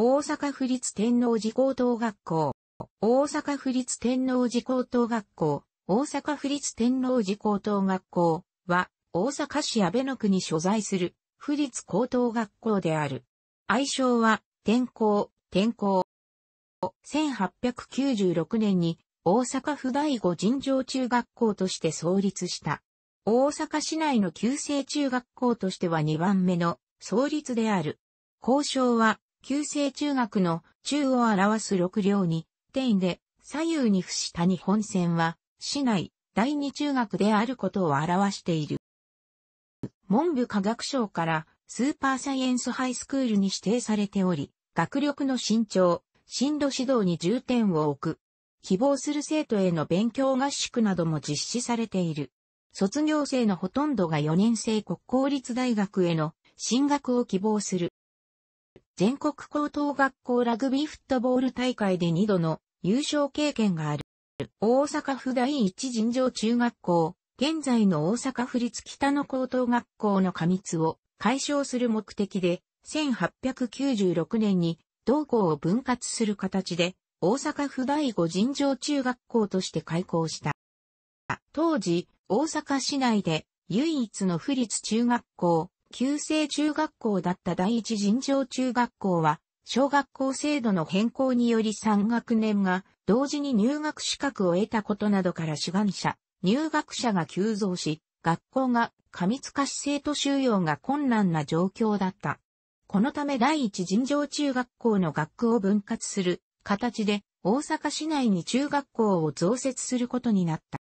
大阪府立天王寺高等学校、大阪府立天王寺高等学校、大阪府立天王寺高等学校は、大阪市安倍野区に所在する、府立高等学校である。愛称は、天校、天校。1896年に、大阪府第五尋常中学校として創立した。大阪市内の旧制中学校としては2番目の創立である。校章は、旧制中学の中を表す6両に、定位で左右に付した日本線は、市内第二中学であることを表している。文部科学省からスーパーサイエンスハイスクールに指定されており、学力の伸長、進路指導に重点を置く。希望する生徒への勉強合宿なども実施されている。卒業生のほとんどが4年生国公立大学への進学を希望する。全国高等学校ラグビーフットボール大会で2度の優勝経験がある。大阪府第一尋常中学校、現在の大阪府立北野高等学校の過密を解消する目的で、1896年に同校を分割する形で、大阪府第五尋常中学校として開校した。当時、大阪市内で唯一の府立中学校、旧制中学校だった第一尋常中学校は、小学校制度の変更により3学年が同時に入学資格を得たことなどから志願者、入学者が急増し、学校が過密化し生徒収容が困難な状況だった。このため第一尋常中学校の学区を分割する形で大阪市内に中学校を増設することになった。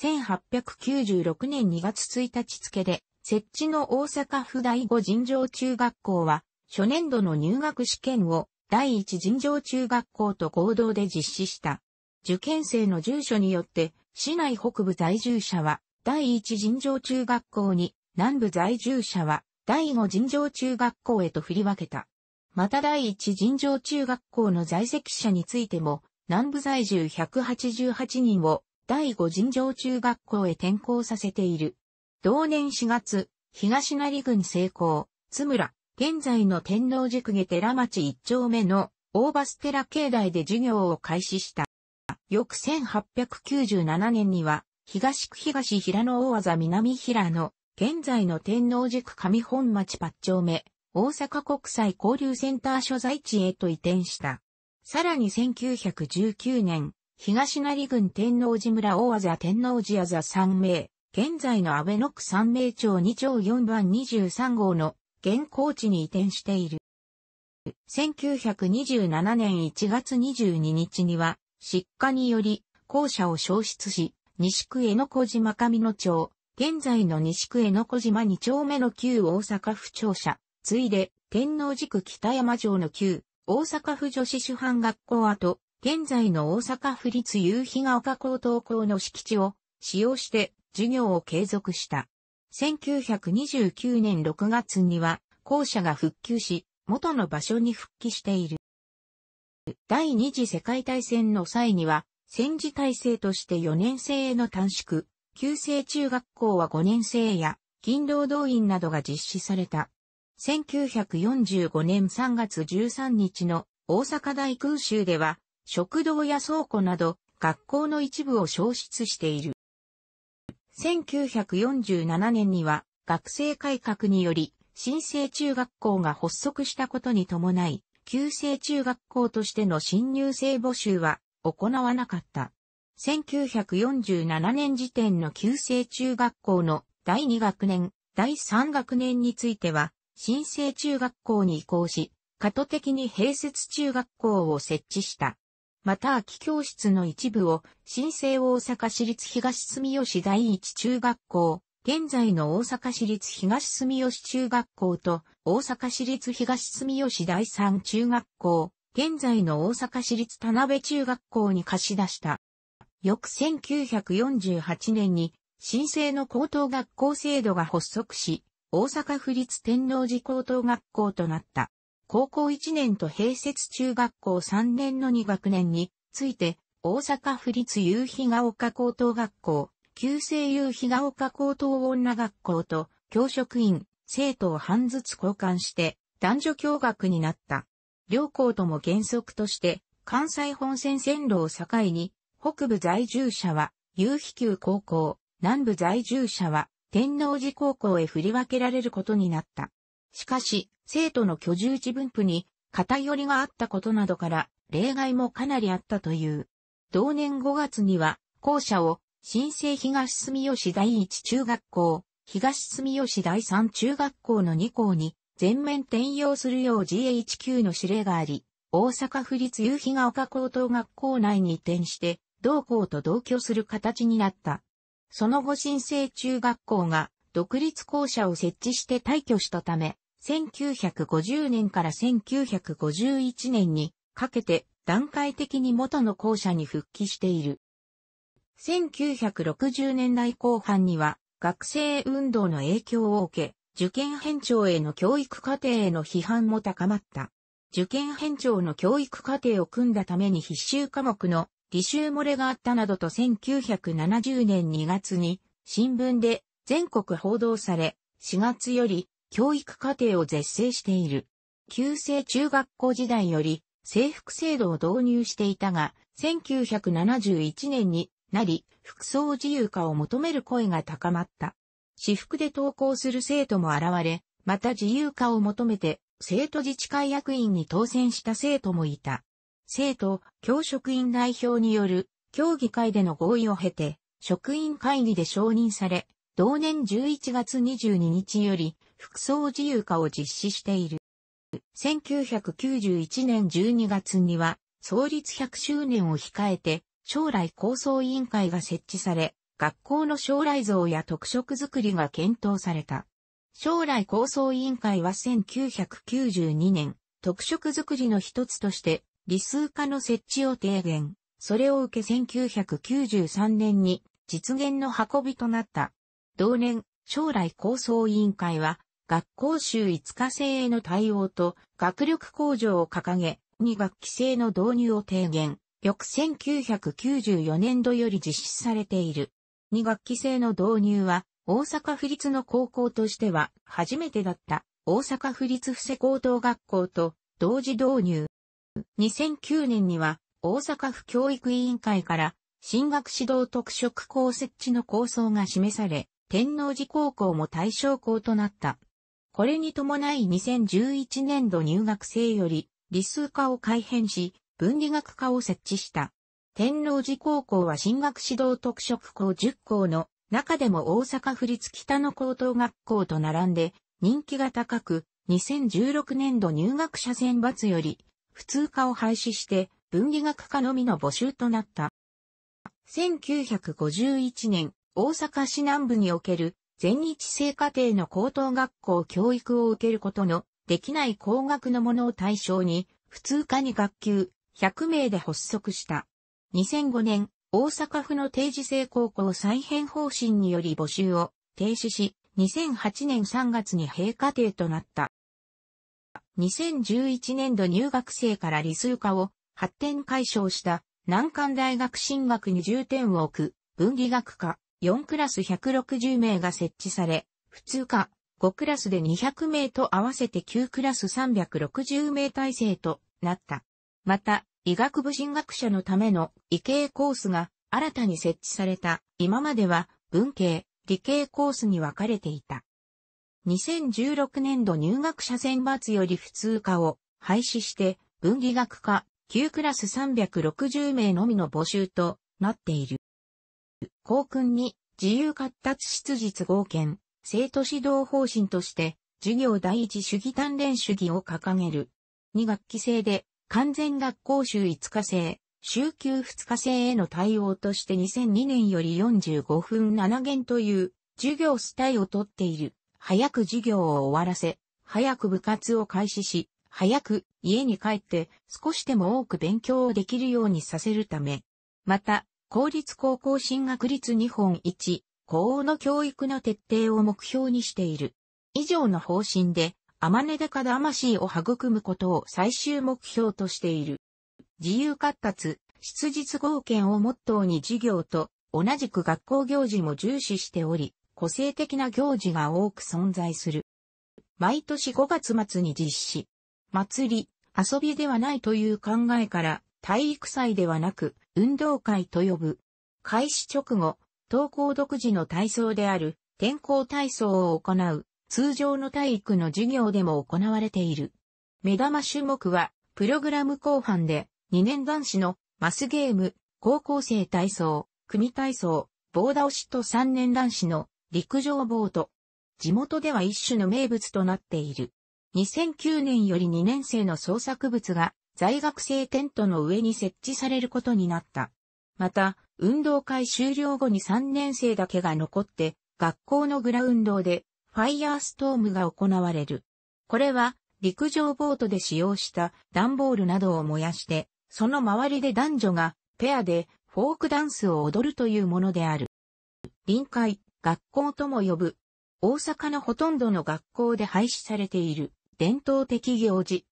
1896年2月1日付で設置の大阪府第五尋常中学校は、初年度の入学試験を第一尋常中学校と合同で実施した。受験生の住所によって、市内北部在住者は、第一尋常中学校に、南部在住者は、第五尋常中学校へと振り分けた。また第一尋常中学校の在籍者についても、南部在住188人を、第五尋常中学校へ転校させている。同年4月、東成郡成功、津村、現在の天皇塾下寺町一丁目の大バステラ境内で授業を開始した。翌1897年には、東区東平野大技南平野、現在の天皇塾上本町八丁目、大阪国際交流センター所在地へと移転した。さらに1919年、東成郡天王寺村大技天王寺あ座3名、現在の安倍野区三名町二丁四番二十三号の現行地に移転している。1927年1月22日には、失火により、校舎を消失し、西区江ノ小島上野町、現在の西区江ノ小島二丁目の旧大阪府庁舎、ついで、天王寺区北山城の旧、大阪府女子主犯学校跡、現在の大阪府立夕日が丘高等校の敷地を使用して授業を継続した。1929年6月には、校舎が復旧し、元の場所に復帰している。第二次世界大戦の際には、戦時体制として4年生への短縮、旧制中学校は5年生や、勤労動員などが実施された。1945年3月13日の大阪大空襲では、食堂や倉庫など学校の一部を消失している。1947年には学生改革により、新生中学校が発足したことに伴い、旧生中学校としての新入生募集は行わなかった。1947年時点の旧生中学校の第2学年、第3学年については、新生中学校に移行し、過渡的に併設中学校を設置した。また秋教室の一部を、新生大阪市立東住吉第一中学校、現在の大阪市立東住吉中学校と、大阪市立東住吉第三中学校、現在の大阪市立田辺中学校に貸し出した。翌1948年に、新生の高等学校制度が発足し、大阪府立天王寺高等学校となった。高校1年と併設中学校3年の2学年について、大阪府立夕日が丘高等学校、旧制夕日が丘高等女学校と、教職員、生徒を半ずつ交換して、男女共学になった。両校とも原則として、関西本線線路を境に、北部在住者は、夕日級高校、南部在住者は、天王寺高校へ振り分けられることになった。しかし、生徒の居住地分布に偏りがあったことなどから例外もかなりあったという。同年5月には校舎を新生東住吉第一中学校、東住吉第三中学校の2校に全面転用するよう GHQ の指令があり、大阪府立夕日が丘高等学校内に移転して、同校と同居する形になった。その後新生中学校が独立校舎を設置して退去したため、1950年から1951年にかけて段階的に元の校舎に復帰している。1960年代後半には学生運動の影響を受け、受験編長への教育課程への批判も高まった。受験編長の教育課程を組んだために必修科目の履修漏れがあったなどと1970年2月に新聞で全国報道され、4月より教育課程を絶世している。旧制中学校時代より制服制度を導入していたが、1971年になり、服装自由化を求める声が高まった。私服で登校する生徒も現れ、また自由化を求めて、生徒自治会役員に当選した生徒もいた。生徒、教職員代表による、協議会での合意を経て、職員会議で承認され、同年11月22日より、服装自由化を実施している。1991年12月には、創立100周年を控えて、将来構想委員会が設置され、学校の将来像や特色づくりが検討された。将来構想委員会は1992年、特色づくりの一つとして、理数科の設置を提言。それを受け1993年に実現の運びとなった。同年、将来構想委員会は学校週5日制への対応と学力向上を掲げ、2学期制の導入を提言。翌1994年度より実施されている。2学期制の導入は、大阪府立の高校としては初めてだった大阪府立布施高等学校と同時導入。2009年には大阪府教育委員会から進学指導特色校設置の構想が示され、天王寺高校も対象校となった。これに伴い2011年度入学生より理数科を改編し、分理学科を設置した。天王寺高校は進学指導特色校10校の中でも大阪府立北の高等学校と並んで人気が高く、2016年度入学者選抜より普通科を廃止して分理学科のみの募集となった。1951年、大阪市南部における全日制課程の高等学校教育を受けることのできない高額のものを対象に、普通科に学級100名で発足した。2005年、大阪府の定時制高校再編方針により募集を停止し、2008年3月に閉課程となった。2011年度入学生から理数科を発展解消した難関大学進学に重点を置く分理学科4クラス160名が設置され、普通科、5クラスで200名と合わせて9クラス360名体制となった。また、医学部進学者のための医系コースが新たに設置された。今までは文系、理系コースに分かれていた。2016年度入学者選抜より普通科を廃止して文理学科9クラス360名のみの募集となっている。校訓に自由活達質実合憲、生徒指導方針として、授業第一主義鍛錬主義を掲げる。二学期制で、完全学校週5日制、週休2日制への対応として2002年より45分7限という授業スタイをとっている。早く授業を終わらせ、早く部活を開始し、早く家に帰って少しでも多く勉強をできるようにさせるため。また、公立高校進学率日本一、高王の教育の徹底を目標にしている。以上の方針で、天根高魂を育むことを最終目標としている。自由活発、質実合憲をモットーに授業と同じく学校行事も重視しており、個性的な行事が多く存在する。毎年5月末に実施。祭り、遊びではないという考えから、体育祭ではなく、運動会と呼ぶ。開始直後、登校独自の体操である、転校体操を行う、通常の体育の授業でも行われている。目玉種目は、プログラム後半で、2年男子のマスゲーム、高校生体操、組体操、棒倒しと3年男子の陸上ボート。地元では一種の名物となっている。2009年より2年生の創作物が在学生テントの上に設置されることになった。また、運動会終了後に3年生だけが残って、学校のグラウンドでファイヤーストームが行われる。これは陸上ボートで使用した段ボールなどを燃やして、その周りで男女がペアでフォークダンスを踊るというものである。臨海、学校とも呼ぶ。大阪のほとんどの学校で廃止されている伝統的行事。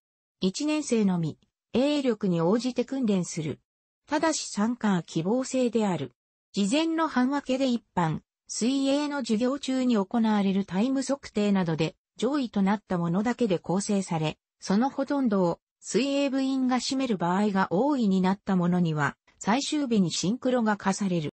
1年生のみ英力に応じて訓練する。ただし参加は希望制である。事前の半分けで一般、水泳の授業中に行われるタイム測定などで上位となったものだけで構成され、そのほとんどを水泳部員が占める場合が多いになったものには、最終日にシンクロが課される。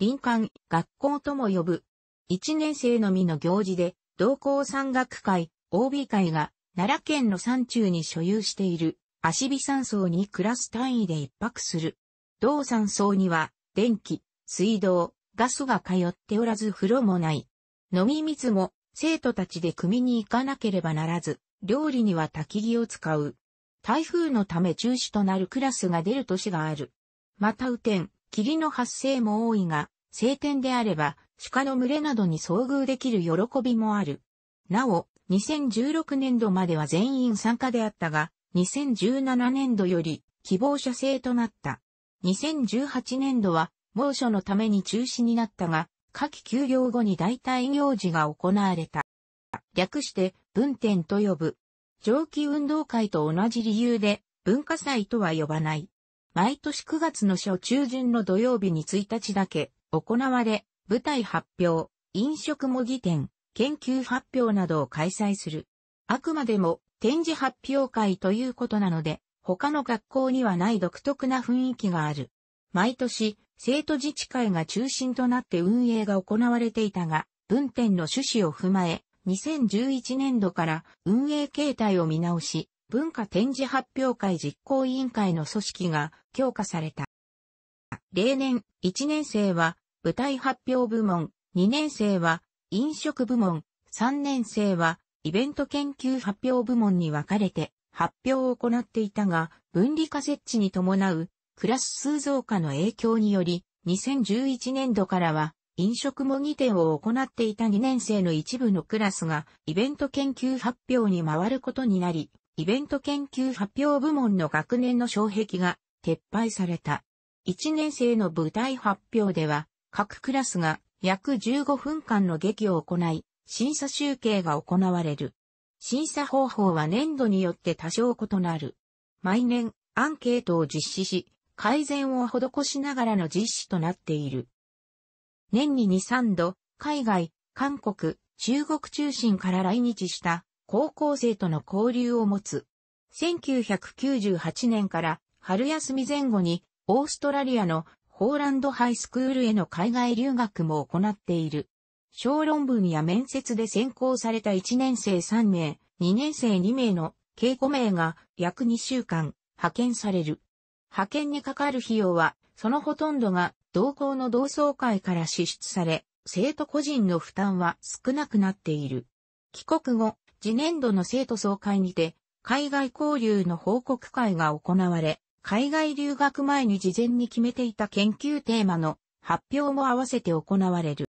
林間、学校とも呼ぶ。1年生のみの行事で、同校山岳会、OB 会が、奈良県の山中に所有している、足火山層にクラス単位で一泊する。同山層には、電気、水道、ガスが通っておらず風呂もない。飲み水も、生徒たちで組に行かなければならず、料理には焚き木を使う。台風のため中止となるクラスが出る年がある。また雨天、霧の発生も多いが、晴天であれば、鹿の群れなどに遭遇できる喜びもある。なお、2016年度までは全員参加であったが、2017年度より希望者制となった。2018年度は猛暑のために中止になったが、夏季休業後に代替行事が行われた。略して文展と呼ぶ。蒸気運動会と同じ理由で文化祭とは呼ばない。毎年9月の初中旬の土曜日に1日だけ行われ、舞台発表、飲食模擬店、研究発表などを開催する。あくまでも展示発表会ということなので、他の学校にはない独特な雰囲気がある。毎年、生徒自治会が中心となって運営が行われていたが、文典の趣旨を踏まえ、2011年度から運営形態を見直し、文化展示発表会実行委員会の組織が強化された。例年、1年生は舞台発表部門、2年生は飲食部門、3年生はイベント研究発表部門に分かれて発表を行っていたが、分離化設置に伴うクラス数増加の影響により、2011年度からは飲食模擬店を行っていた2年生の一部のクラスがイベント研究発表に回ることになり、イベント研究発表部門の学年の障壁が撤廃された。1年生の舞台発表では、各クラスが約15分間の劇を行い、審査集計が行われる。審査方法は年度によって多少異なる。毎年、アンケートを実施し、改善を施しながらの実施となっている。年に2、3度、海外、韓国、中国中心から来日した高校生との交流を持つ。1998年から春休み前後にオーストラリアのホーランドハイスクールへの海外留学も行っている。小論文や面接で選考された1年生3名、2年生2名の計5名が約2週間派遣される。派遣にかかる費用は、そのほとんどが同校の同窓会から支出され、生徒個人の負担は少なくなっている。帰国後、次年度の生徒総会にて、海外交流の報告会が行われ、海外留学前に事前に決めていた研究テーマの発表も合わせて行われる。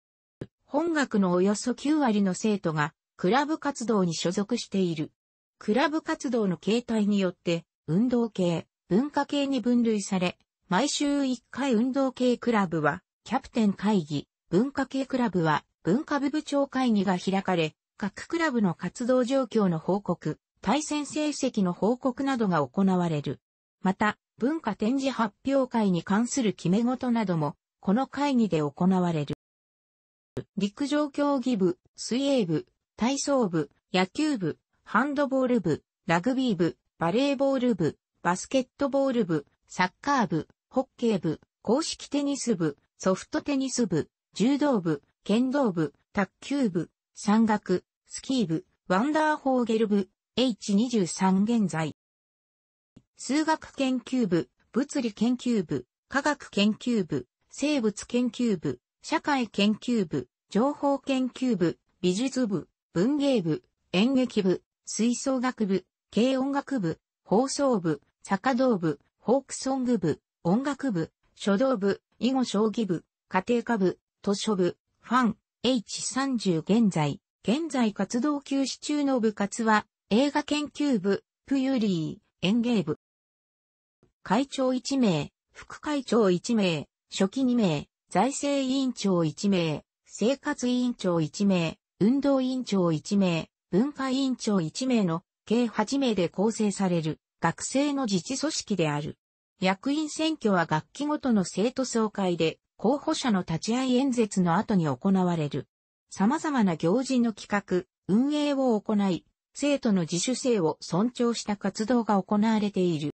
本学のおよそ9割の生徒が、クラブ活動に所属している。クラブ活動の形態によって、運動系、文化系に分類され、毎週1回運動系クラブは、キャプテン会議、文化系クラブは、文化部部長会議が開かれ、各クラブの活動状況の報告、対戦成績の報告などが行われる。また、文化展示発表会に関する決め事なども、この会議で行われる。陸上競技部、水泳部、体操部、野球部、ハンドボール部、ラグビー部、バレーボール部、バスケットボール部、サッカー部、ホッケー部、公式テニス部、ソフトテニス部、柔道部、剣道部、卓球部、山岳、スキー部、ワンダーホーゲル部、H23 現在。数学研究部、物理研究部、科学研究部、生物研究部、社会研究部、情報研究部、美術部、文芸部、演劇部、吹奏楽部、軽音楽部、放送部、坂道部、フォークソング部、音楽部、書道部、囲碁将棋部、家庭科部、図書部、ファン、H30 現在、現在活動休止中の部活は、映画研究部、プユリー、演芸部。会長1名、副会長1名、初期2名、財政委員長1名、生活委員長1名、運動委員長1名、文化委員長1名の計8名で構成される学生の自治組織である。役員選挙は学期ごとの生徒総会で候補者の立ち会い演説の後に行われる。様々な行事の企画、運営を行い、生徒の自主性を尊重した活動が行われている。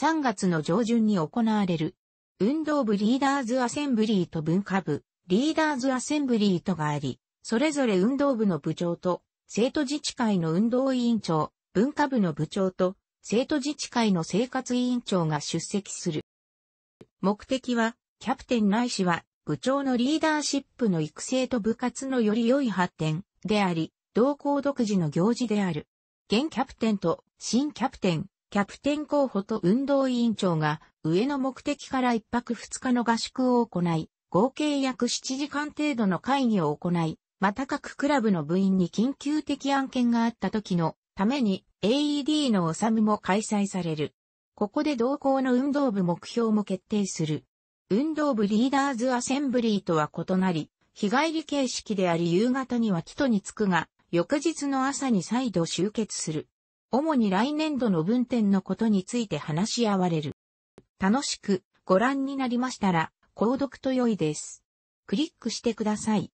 3月の上旬に行われる、運動部リーダーズアセンブリーと文化部、リーダーズアセンブリーとがあり、それぞれ運動部の部長と、生徒自治会の運動委員長、文化部の部長と、生徒自治会の生活委員長が出席する。目的は、キャプテンないしは、部長のリーダーシップの育成と部活のより良い発展であり、同校独自の行事である。現キャプテンと新キャプテン、キャプテン候補と運動委員長が上の目的から一泊二日の合宿を行い、合計約7時間程度の会議を行い、また各クラブの部員に緊急的案件があった時のために AED のおさむも開催される。ここで同行の運動部目標も決定する。運動部リーダーズアセンブリーとは異なり、日帰り形式であり夕方には帰途に着くが、翌日の朝に再度集結する。主に来年度の分店のことについて話し合われる。楽しくご覧になりましたら、購読と良いです。クリックしてください。